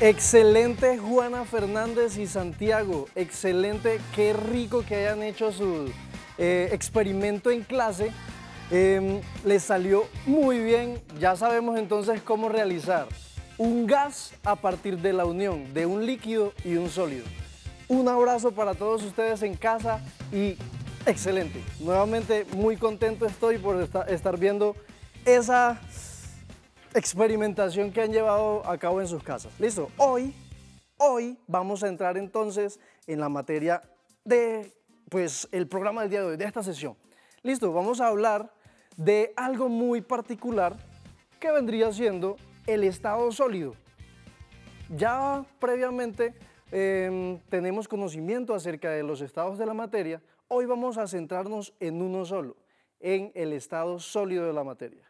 Excelente Juana Fernández y Santiago, excelente, qué rico que hayan hecho su eh, experimento en clase. Em, les salió muy bien, ya sabemos entonces cómo realizar un gas a partir de la unión de un líquido y un sólido. Un abrazo para todos ustedes en casa y excelente. Nuevamente muy contento estoy por estar viendo esa experimentación que han llevado a cabo en sus casas. Listo, hoy, hoy vamos a entrar entonces en la materia de, pues, el programa del día de hoy, de esta sesión. Listo, vamos a hablar de algo muy particular que vendría siendo el estado sólido. Ya previamente em, tenemos conocimiento acerca de los estados de la materia, hoy vamos a centrarnos en uno solo, en el estado sólido de la materia.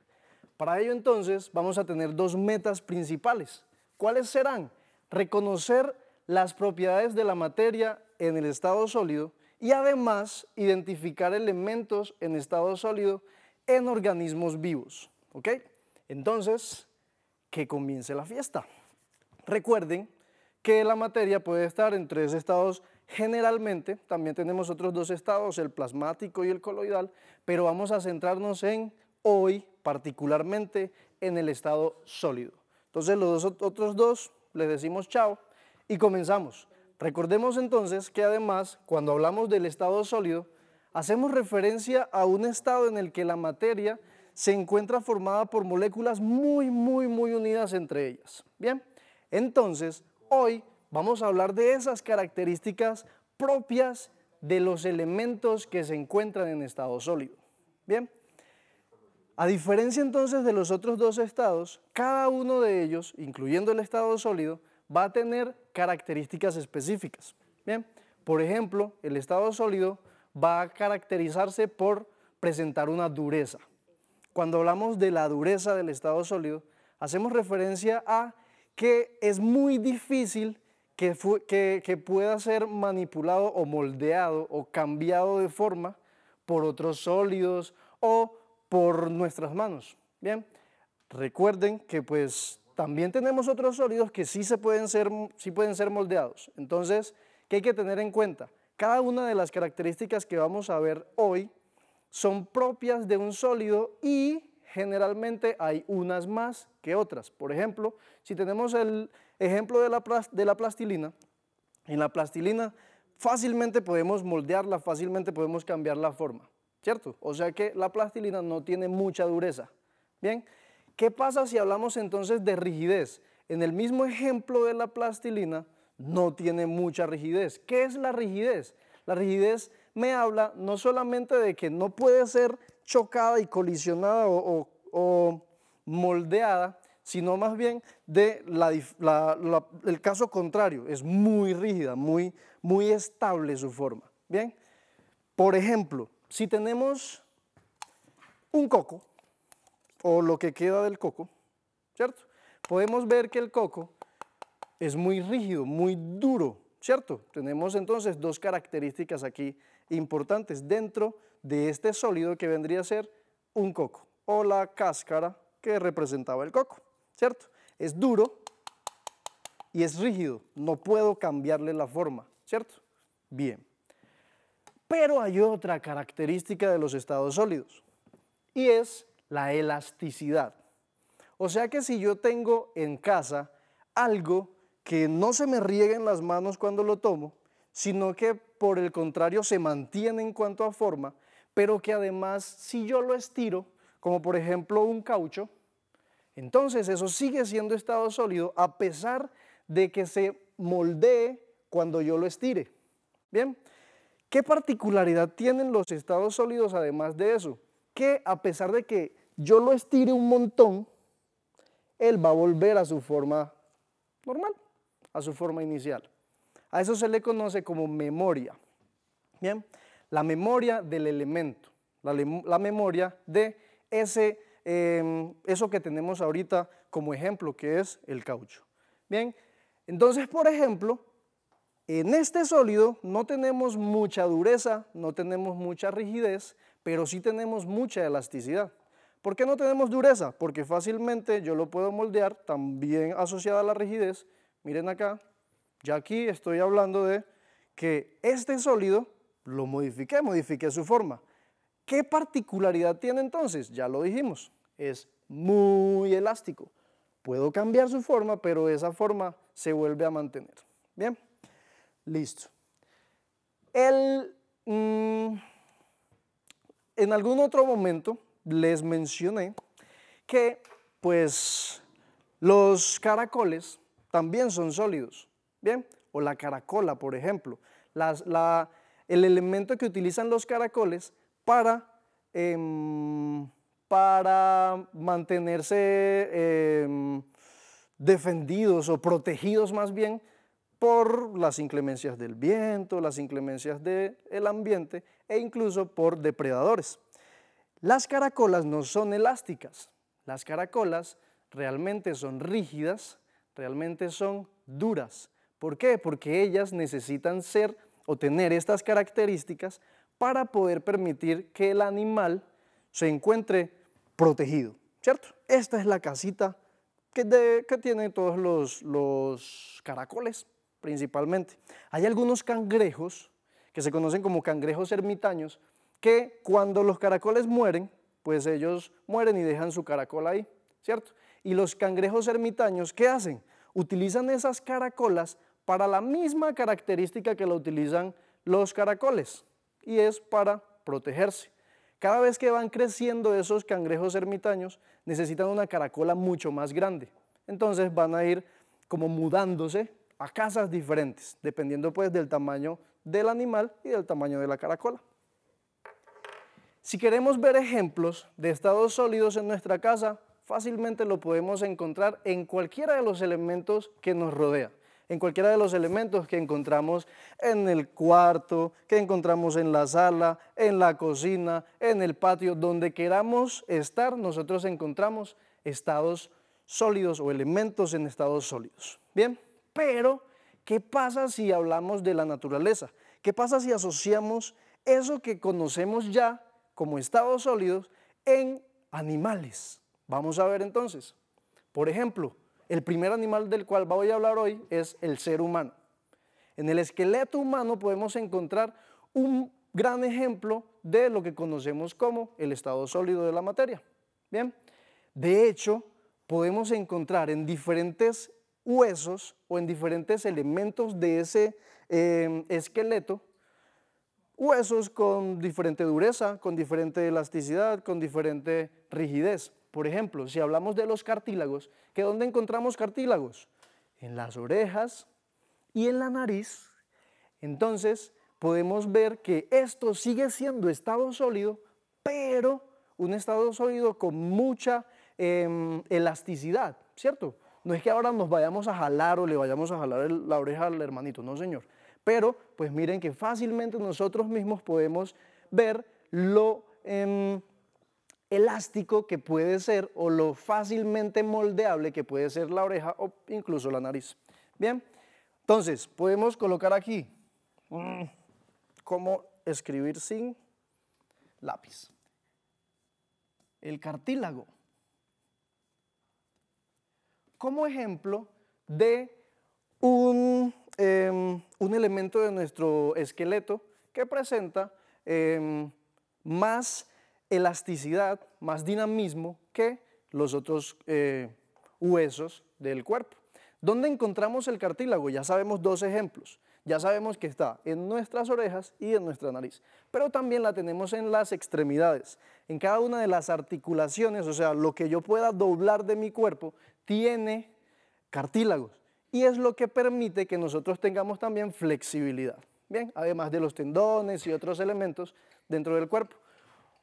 Para ello entonces vamos a tener dos metas principales. ¿Cuáles serán? Reconocer las propiedades de la materia en el estado sólido y además identificar elementos en estado sólido en organismos vivos. ¿Ok? Entonces, que comience la fiesta. Recuerden que la materia puede estar en tres estados generalmente, también tenemos otros dos estados, el plasmático y el coloidal, pero vamos a centrarnos en hoy particularmente en el estado sólido. Entonces los otros dos les decimos chao y comenzamos. Recordemos entonces que además cuando hablamos del estado sólido, hacemos referencia a un estado en el que la materia se encuentra formada por moléculas muy, muy, muy unidas entre ellas. Bien, entonces hoy vamos a hablar de esas características propias de los elementos que se encuentran en estado sólido. Bien, a diferencia entonces de los otros dos estados, cada uno de ellos, incluyendo el estado sólido, va a tener características específicas. Bien, por ejemplo, el estado sólido va a caracterizarse por presentar una dureza. Cuando hablamos de la dureza del estado sólido, hacemos referencia a que es muy difícil que, que pueda ser manipulado o moldeado o cambiado de forma por otros sólidos o por nuestras manos. Bien, recuerden que pues también tenemos otros sólidos que sí, se pueden ser, sí pueden ser moldeados. Entonces, ¿qué hay que tener en cuenta? Cada una de las características que vamos a ver hoy son propias de un sólido y generalmente hay unas más que otras. Por ejemplo, si tenemos el ejemplo de la, de la plastilina, en la plastilina fácilmente podemos moldearla, fácilmente podemos cambiar la forma. ¿cierto? O sea que la plastilina no tiene mucha dureza. Bien, ¿qué pasa si hablamos entonces de rigidez? En el mismo ejemplo de la plastilina, no tiene mucha rigidez. ¿Qué es la rigidez? La rigidez me habla no solamente de que no puede ser chocada y colisionada o, moldeada, sino más bien de el caso contrario. Es muy rígida, muy, muy estable su forma. Bien, por ejemplo, si tenemos un coco, o lo que queda del coco, ¿cierto? Podemos ver que el coco es muy rígido, muy duro, ¿cierto? Tenemos entonces dos características aquí importantes dentro de este sólido que vendría a ser un coco, o la cáscara que representaba el coco, ¿cierto? Es duro y es rígido, no puedo cambiarle la forma, ¿cierto? Bien. Pero hay otra característica de los estados sólidos y es la elasticidad. O sea que si yo tengo en casa algo que no se me riega en las manos cuando lo tomo, sino que por el contrario se mantiene en cuanto a forma, pero que además si yo lo estiro, como por ejemplo un caucho, entonces eso sigue siendo estado sólido a pesar de que se moldee cuando yo lo estire. Bien, ¿Qué particularidad tienen los estados sólidos además de eso? Que a pesar de que yo lo estire un montón, él va a volver a su forma normal, a su forma inicial. A eso se le conoce como memoria. Bien, la memoria del elemento, la, memoria de ese, em, eso que tenemos ahorita como ejemplo, que es el caucho. Bien, entonces, por ejemplo, en este sólido no tenemos mucha dureza, no tenemos mucha rigidez, pero sí tenemos mucha elasticidad. ¿Por qué no tenemos dureza? Porque fácilmente yo lo puedo moldear, también asociada a la rigidez. Miren acá, ya aquí estoy hablando de que este sólido lo modifiqué, modifiqué su forma. ¿Qué particularidad tiene entonces? Ya lo dijimos, es muy elástico. Puedo cambiar su forma, pero esa forma se vuelve a mantener. Bien. Listo. Mm, en algún otro momento les mencioné que pues los caracoles también son sólidos, ¿bien? O la caracola, por ejemplo. el elemento que utilizan los caracoles para, em, para mantenerse em, defendidos o protegidos más bien por las inclemencias del viento, las inclemencias del ambiente e incluso por depredadores. Las caracolas no son elásticas, las caracolas realmente son rígidas, realmente son duras. ¿Por qué? Porque ellas necesitan ser o tener estas características para poder permitir que el animal se encuentre protegido, ¿cierto? Esta es la casita que, tienen todos los caracoles, principalmente. Hay algunos cangrejos que se conocen como cangrejos ermitaños que cuando los caracoles mueren, pues ellos mueren y dejan su caracola ahí, ¿cierto? Y los cangrejos ermitaños, ¿qué hacen? Utilizan esas caracolas para la misma característica que la utilizan los caracoles, y es para protegerse. Cada vez que van creciendo esos cangrejos ermitaños, necesitan una caracola mucho más grande. Entonces van a ir como mudándose a casas diferentes, dependiendo pues del tamaño del animal y del tamaño de la caracola. Si queremos ver ejemplos de estados sólidos en nuestra casa, fácilmente lo podemos encontrar en cualquiera de los elementos que nos rodea, en cualquiera de los elementos que encontramos en el cuarto, que encontramos en la sala, en la cocina, en el patio, donde queramos estar, nosotros encontramos estados sólidos o elementos en estados sólidos. Bien. Pero, ¿qué pasa si hablamos de la naturaleza? ¿Qué pasa si asociamos eso que conocemos ya como estados sólidos en animales? Vamos a ver entonces. Por ejemplo, el primer animal del cual voy a hablar hoy es el ser humano. En el esqueleto humano podemos encontrar un gran ejemplo de lo que conocemos como el estado sólido de la materia. Bien, de hecho, podemos encontrar en diferentes huesos o en diferentes elementos de ese em, esqueleto, huesos con diferente dureza, con diferente elasticidad, con diferente rigidez. Por ejemplo, si hablamos de los cartílagos, ¿que dónde encontramos cartílagos? En las orejas y en la nariz. Entonces, podemos ver que esto sigue siendo estado sólido, pero un estado sólido con mucha em, elasticidad, ¿cierto? No es que ahora nos vayamos a jalar o le vayamos a jalar la oreja al hermanito, no señor. Pero pues miren que fácilmente nosotros mismos podemos ver lo em, elástico que puede ser o lo fácilmente moldeable que puede ser la oreja o incluso la nariz. Bien, entonces podemos colocar aquí mm, cómo escribir sin lápiz. El cartílago como ejemplo de un, em, un elemento de nuestro esqueleto que presenta em, más elasticidad, más dinamismo que los otros eh, huesos del cuerpo. ¿Dónde encontramos el cartílago? Ya sabemos dos ejemplos. Ya sabemos que está en nuestras orejas y en nuestra nariz, pero también la tenemos en las extremidades, en cada una de las articulaciones, o sea, lo que yo pueda doblar de mi cuerpo, tiene cartílagos y es lo que permite que nosotros tengamos también flexibilidad, ¿bien? Además de los tendones y otros elementos dentro del cuerpo.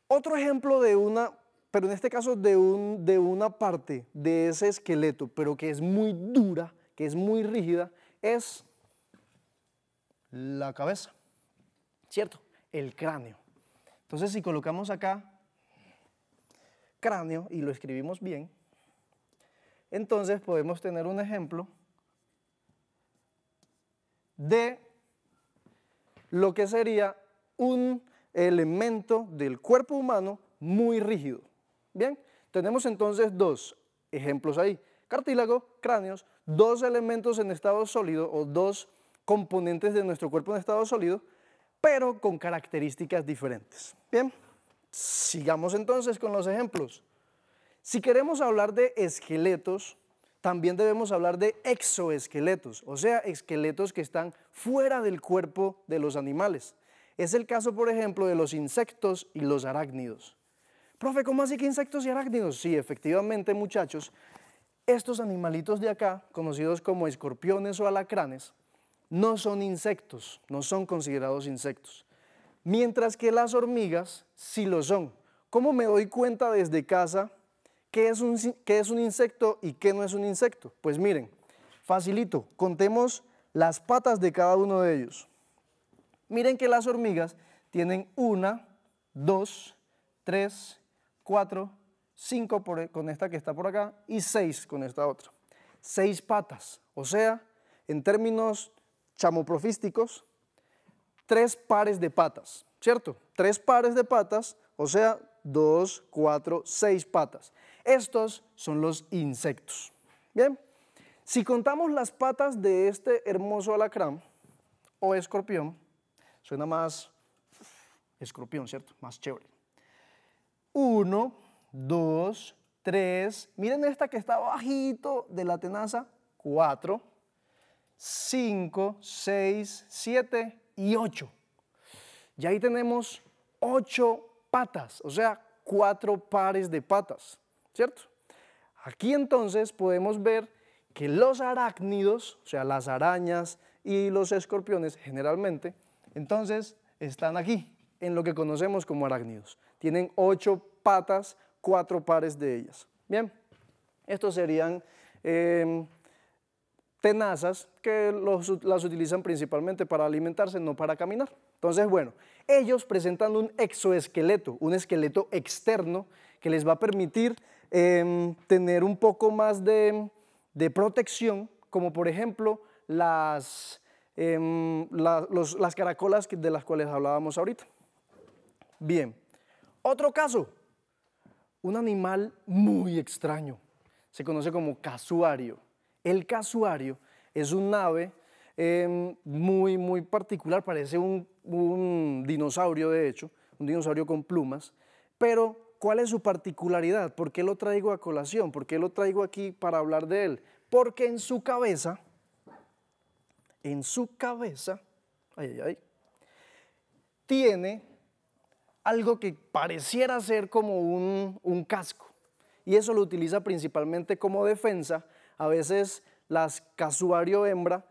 Otro ejemplo de una, pero en este caso de, un, de una parte de ese esqueleto, pero que es muy dura, que es muy rígida, es la cabeza, ¿cierto? El cráneo. Entonces, si colocamos acá cráneo y lo escribimos bien, entonces podemos tener un ejemplo de lo que sería un elemento del cuerpo humano muy rígido. Bien, tenemos entonces dos ejemplos ahí, cartílago, cráneos, dos elementos en estado sólido o dos componentes de nuestro cuerpo en estado sólido, pero con características diferentes. Bien, sigamos entonces con los ejemplos. Si queremos hablar de esqueletos, también debemos hablar de exoesqueletos, o sea, esqueletos que están fuera del cuerpo de los animales. Es el caso, por ejemplo, de los insectos y los arácnidos. Profe, ¿cómo así que insectos y arácnidos? Sí, efectivamente, muchachos, estos animalitos de acá, conocidos como escorpiones o alacranes, no son insectos, no son considerados insectos. Mientras que las hormigas sí lo son. ¿Cómo me doy cuenta desde casa ¿qué es, un, es un insecto y qué no es un insecto? Pues miren, facilito, contemos las patas de cada uno de ellos. Miren que las hormigas tienen una, dos, tres, cuatro, cinco e, con esta que está por acá y seis con esta otra. Seis patas, o sea, en términos chamoprofísticos, tres pares de patas, ¿cierto? Tres pares de patas, o sea, dos, cuatro, seis patas. Estos son los insectos. Bien, si contamos las patas de este hermoso alacrán o escorpión, suena más escorpión, ¿cierto? Más chévere. Uno, dos, tres. Miren esta que está bajito de la tenaza. Cuatro, cinco, seis, siete y ocho. Y ahí tenemos ocho patas, o sea, cuatro pares de patas. ¿cierto? Aquí entonces podemos ver que los arácnidos, o sea, las arañas y los escorpiones generalmente, entonces están aquí, en lo que conocemos como arácnidos. Tienen ocho patas, cuatro pares de ellas. Bien, estos serían em, tenazas que las utilizan principalmente para alimentarse, no para caminar. Entonces, bueno, ellos presentan un exoesqueleto, un esqueleto externo que les va a permitir Em, tener un poco más de, de, protección, como por ejemplo las, em, las caracolas de las cuales hablábamos ahorita. Bien, otro caso, un animal muy extraño, se conoce como casuario. El casuario es un ave em, muy, muy particular, parece un, un dinosaurio de hecho, un dinosaurio con plumas, pero cuál es su particularidad, por qué lo traigo a colación, por qué lo traigo aquí para hablar de él. Porque en su cabeza, en su cabeza, tiene algo que pareciera ser como un, un casco. Y eso lo utiliza principalmente como defensa. A veces las casuario hembra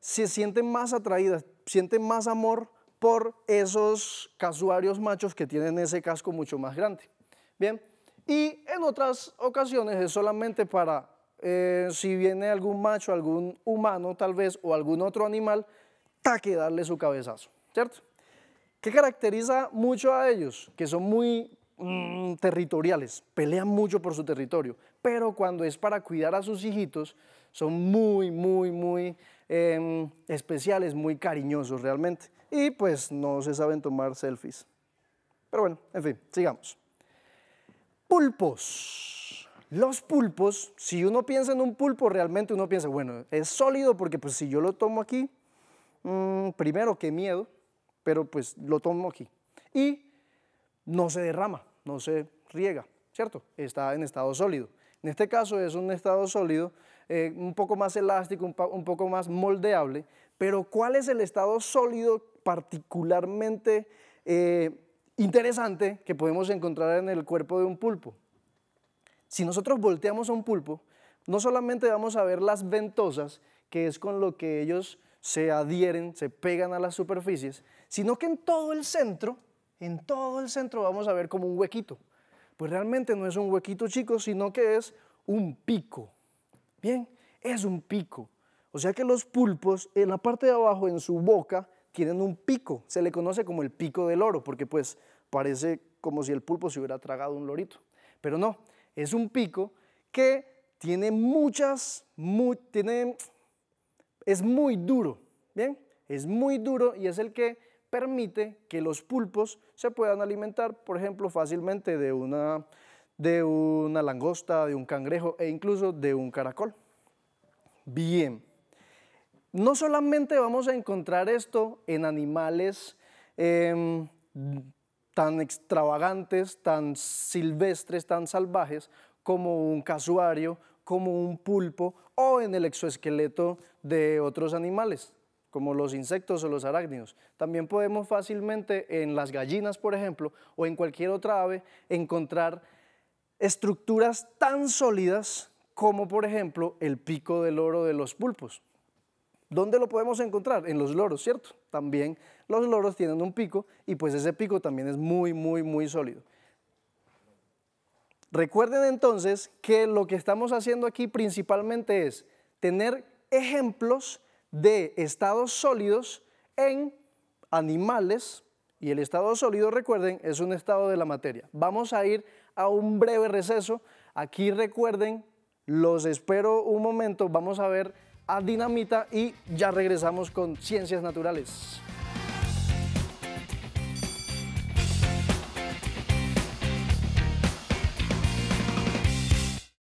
se sienten más atraídas, sienten más amor por esos casuarios machos que tienen ese casco mucho más grande. Bien, y en otras ocasiones es solamente para, eh, si viene algún macho, algún humano tal vez, o algún otro animal, taque darle su cabezazo, ¿cierto? ¿Qué caracteriza mucho a ellos? Que son muy mm, territoriales, pelean mucho por su territorio, pero cuando es para cuidar a sus hijitos, son muy, muy, muy em, especiales, muy cariñosos realmente. Y pues no se saben tomar selfies. Pero bueno, en fin, sigamos pulpos. Los pulpos, si uno piensa en un pulpo, realmente uno piensa, bueno, es sólido porque pues si yo lo tomo aquí, mm, primero, qué miedo, pero pues lo tomo aquí. Y no se derrama, no se riega, ¿cierto? Está en estado sólido. En este caso es un estado sólido, eh, un poco más elástico, un, poco más moldeable, pero ¿cuál es el estado sólido particularmente eh, interesante que podemos encontrar en el cuerpo de un pulpo. Si nosotros volteamos a un pulpo, no solamente vamos a ver las ventosas, que es con lo que ellos se adhieren, se pegan a las superficies, sino que en todo el centro, en todo el centro vamos a ver como un huequito. Pues realmente no es un huequito chico, sino que es un pico. Bien, es un pico. O sea que los pulpos en la parte de abajo, en su boca, tienen un pico, se le conoce como el pico del oro, porque pues parece como si el pulpo se hubiera tragado un lorito, pero no, es un pico que tiene muchas, tiene, es muy duro, ¿bien? Es muy duro y es el que permite que los pulpos se puedan alimentar, por ejemplo, fácilmente de una, de una langosta, de un cangrejo e incluso de un caracol. Bien. No solamente vamos a encontrar esto en animales em, tan extravagantes, tan silvestres, tan salvajes, como un casuario, como un pulpo o en el exoesqueleto de otros animales, como los insectos o los arácnidos. También podemos fácilmente en las gallinas, por ejemplo, o en cualquier otra ave, encontrar estructuras tan sólidas como por ejemplo el pico del oro de los pulpos. ¿Dónde lo podemos encontrar? En los loros, ¿cierto? También los loros tienen un pico y pues ese pico también es muy, muy, muy sólido. Recuerden entonces que lo que estamos haciendo aquí principalmente es tener ejemplos de estados sólidos en animales y el estado sólido, recuerden, es un estado de la materia. Vamos a ir a un breve receso. Aquí recuerden, los espero un momento, vamos a ver a Dinamita y ya regresamos con Ciencias Naturales.